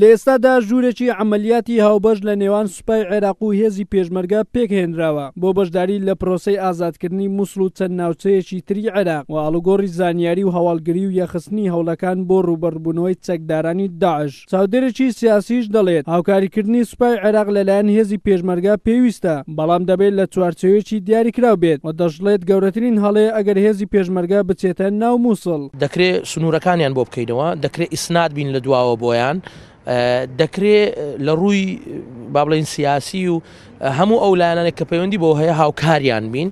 لێستادا ژوورێکی ئەعملیاتی هاوبەش لە نێوان سوپای عێراق و هێزی پێشمەرگە پێکهێنراوە بۆ بەشداری لە پرۆسی ئازادکردنی مووسڵ و چەند ناوچەیەکی تری عێراق و ئالوگۆری زانیاری و هەواڵگری و یەخستنی هەوڵەکان بۆ ڕوبەربوونەوەی چەکدارانی داعش چاودێرەی سیاسیش دەڵێت هاوکاریکردنی سوپای عێراق لەلایەن هێزی پێشمەرگە پێویستە بەڵام دەبێت لە چوارچەوەیەکی دیاریکرااو بێت و دەشڵێت گەورەترین هەڵێ ئەگەر هێزی پێشمەرگە بچێتە ناو مووسڵ دەکرێت سنوورەکانیان بۆ بکەینەوە دەکرێت ئیسنات بین لە دواوە بۆیان. دەکرێت لە ڕووی با بڵین سیاسی و هەموو ئەو لایەنانێک کە پەیوەندی بۆ هەیە هاوکاریان بین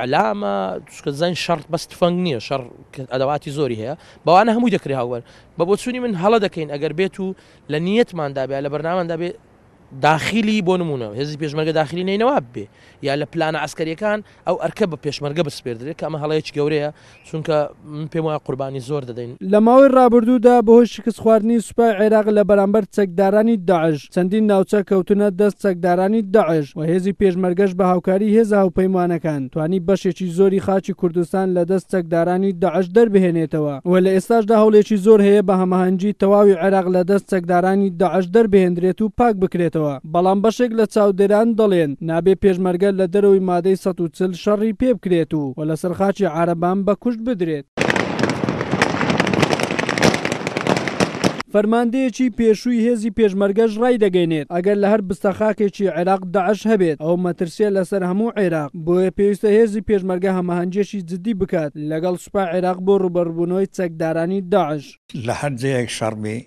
ئەلامە چکە زەن شەرت بەست فەنگ نییە شەر ئەدەواتی زۆری هەیە بەوانە هەموو دەکری هاوەەر بە بۆچووی من هەڵە دەکەین ئەگەر بێت و لە نیەتماندابێ لە بەرنامەدابێت داخلی بۆ نمونە هێزی پێشمەرگە داخلی نینەوە بێ یا لە پلانە ئەسکەریەکان ئەو ئەرکە بە پێشمەرگە بسپێدرێت کە ئەمە هەڵەیەکی گەورەیە چونکە پێم وایە قوربانی زۆر دەدەین لە ماوەی ڕابردوودا بەهۆی شکست خواردنی سوپای عێراق لە بەرامبەر چەکدارانی داعش چەندین ناوچە کەوتونە دەست چەکدارانی داعش و هێزی پێشمەرگەش بە هاوکاری هێز هاوپەیمانەکان توانی بەشێکی زۆری خاچی کوردستان لە دەست چەکدارانی داعش دەربهێنێتەوە و لە ئێستاشدا هەوڵێکی زۆر هەیە بە هەماهەنگی تەواوی عێراق لە دەست چەکدارانی داعش دەربهێنرێت و پاک بکرێت بکاتەوە بەڵام بەشێک لە چاودێران دەڵێن نابێ پێشمەرگە لە دەرەوەی مادەی ١ شەڕی پێ بکرێت و وە لە سەرخاچی عربان بە کوشت بدرێت. فەرماندەیەکی پێشووی هێزی پێشمەرگەش ڕای دەگەینێت ئەگەر لە هەر بستەخاکێکی عێراق داعش هەبێت ئەو مەترسیە لەسەر هەموو عێراق بۆیە پێویستە هێزی پێشمەرگە هەمەهنجێکی جدی بکات لەگەڵ سوپا عێراق بۆ ڕوبەربوونەوەی چەکدارانی داعش لە هەر جەیەک شەڕبی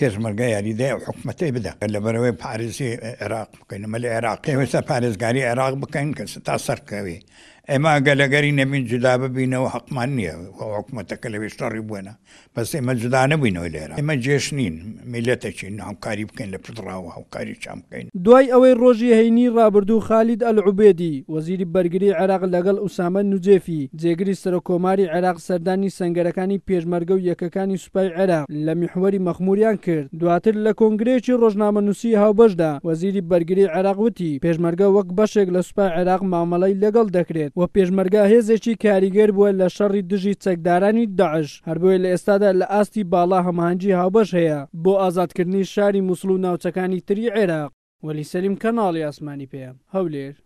پێشمەرگە یاریدای و حکوومەتی بدە لە بەرەوەی پارێزی عێراق بکەین مەلی عێراقی وێستا پارێزگاری عێراق بکەین کە تا سەرکەوی ئێمە ئەگە لەگەری نەبین جدا ببینەوە حقمان نییە حکوومەتەکە لەوێ شەڕی بوونا بەس ئێمە جدا نبووینەوە لێرە ئێمە جێشنین میلەتەچین هەمکاری بکەین لە پراوە هەوکاری چام بکەین دوای ئەوەی ڕۆژی هەینی ڕابردوو خالید ئەلعوبێدی وەزیری بەرگری عراق لەگەڵ ئوسامە نوجێفی جێگری سەرۆکۆماری عراق سەردانی سنگەرەکانی پێشمەرگە و یەکەکانی سوپای عراق لە میحوەری مەخموریان کرد دواتر لە کۆنگرێکی ڕۆژنامە نووسی هاوبەشدا وەزیری بەرگری عراقوتی پێشمەرگە وەک بەشێک لە سوپای عراق مامەڵی لەگەڵ دەکرێت و پێشمەرگا هێزێکی کاریگەر بووە لە شەڕی دژی چەکدارانی داعش هەربووی لە ئێستادا لە ئاستی باڵا هەماهنجی هاوبەش هەیە بۆ ئازادکردنی شاری مووسڵ و ناوچەکانی تری عێراق وەلی سەریم کەناڵی ئاسمانی پێیان هەولێر